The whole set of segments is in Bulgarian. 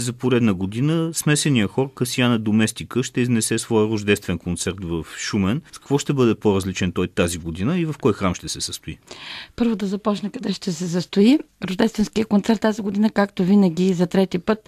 За поредна година смесения хор Касиана Доместика ще изнесе своя рождествен концерт в Шумен. С какво ще бъде по-различен той тази година и в кой храм ще се състои? Първо да започна къде ще се състои. Рождественския концерт тази година, както винаги за трети път,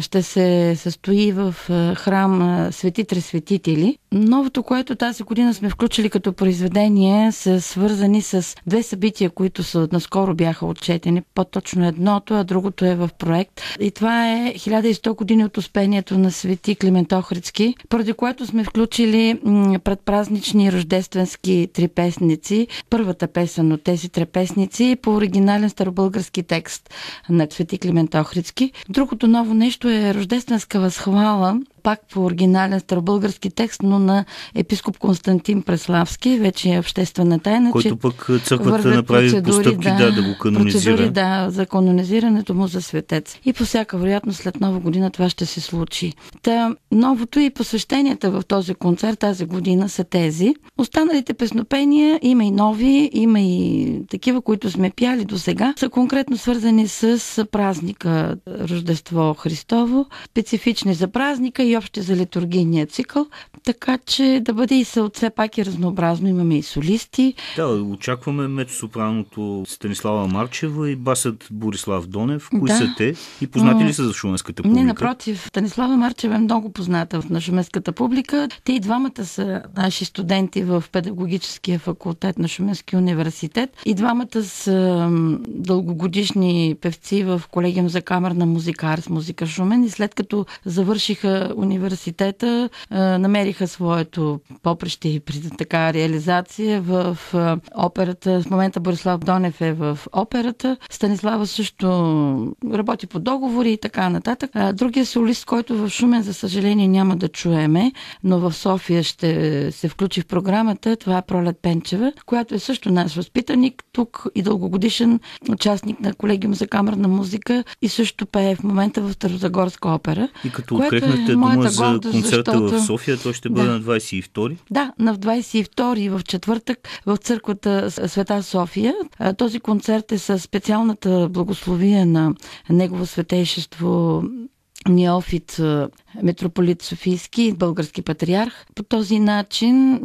ще се състои в храм Светите Светители. Новото, което тази година сме включили като произведение, са свързани с две събития, които са наскоро бяха отчетени. По-точно едното, а другото е в проект. И това е 1100 години от успението на свети Климент Охридски, поради което сме включили предпразнични рождественски трипесници. Първата песен от тези трепесници по оригинален старобългарски текст на свети Климент Охридски. Другото ново нещо е рождественска възхвала пак по оригинален старобългарски текст, но на епископ Константин Преславски, вече е обществена тайна. Който пък е, църквата направи постъпки да, да, да го канонизира. Процедури, да, за канонизирането му за светец. И по всяка вероятност след нова година това ще се случи. Та, новото и посвещенията в този концерт тази година са тези. Останалите песнопения, има и нови, има и такива, които сме пяли до сега, са конкретно свързани с празника Рождество Христово, специфични за празника и общи за литургийния цикъл, така че да бъде и се все пак и разнообразно. Имаме и солисти. Да, очакваме мецосопраното Станислава Марчева и басът Борислав Донев. Кои да, са те и познати но... ли са за шуменската публика? Не, напротив. Станислава Марчева е много позната на шуменската публика. Те и двамата са наши студенти в педагогическия факултет на Шуменския университет. И двамата са дългогодишни певци в колегиум за камерна музика, арс музика Шумен. И след като завършиха университета намериха своето попреще и при така реализация в операта. В момента Борислав Донев е в операта. Станислава също работи по договори и така нататък. Другия солист, който в Шумен, за съжаление, няма да чуеме, но в София ще се включи в програмата, това е Пролет Пенчева, която е също наш възпитаник, тук и дългогодишен участник на колегиум за камерна музика и също пее в момента в Старозагорска опера. И като което е моя дума за гордост, концерта защото... в София, той ще бъде да. на 22 Да, на 22 в четвъртък в църквата Света София. Този концерт е със специалната благословие на Негово светейшество неофит митрополит Софийски, български патриарх. По този начин,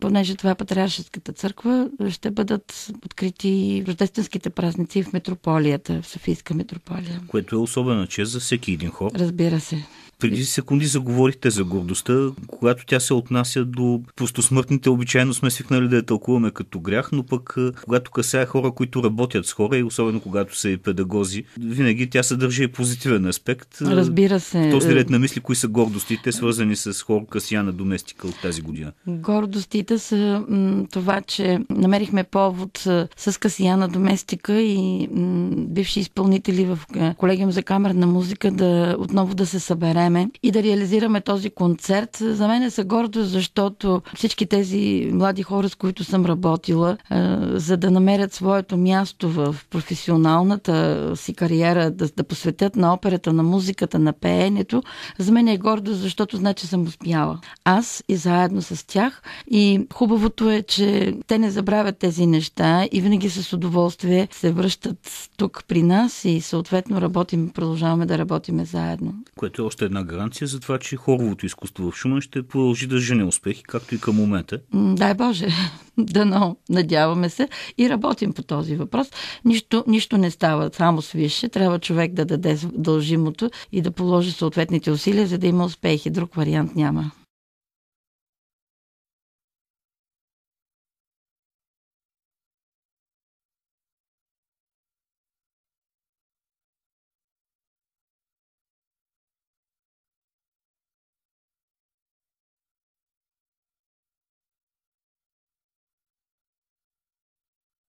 понеже това е патриаршеската църква, ще бъдат открити рождественските празници в метрополията, в Софийска метрополия. Което е особена чест за всеки един хор. Разбира се преди секунди заговорихте за гордостта, когато тя се отнася до простосмъртните, обичайно сме свикнали да я тълкуваме като грях, но пък е, когато касае хора, които работят с хора и особено когато са и педагози, винаги тя съдържа и позитивен аспект. Е, Разбира се. В този ред на мисли, кои са гордостите, свързани с хора Касияна Доместика от тази година? Гордостите са това, че намерихме повод е, с Касияна Доместика и бивши изпълнители в Колегиум за камерна музика да отново да се съберем време и да реализираме този концерт. За мен е са гордо, защото всички тези млади хора, с които съм работила, за да намерят своето място в професионалната си кариера, да, да посветят на операта, на музиката, на пеенето, за мен е гордо, защото значи съм успяла. Аз и заедно с тях. И хубавото е, че те не забравят тези неща и винаги с удоволствие се връщат тук при нас и съответно работим, продължаваме да работиме заедно. Което е още една гаранция за това, че хоровото изкуство в Шумен ще продължи да жене успехи, както и към момента? Дай Боже, дано, надяваме се и работим по този въпрос. Нищо, нищо не става само висше, трябва човек да даде дължимото и да положи съответните усилия, за да има успехи. Друг вариант няма.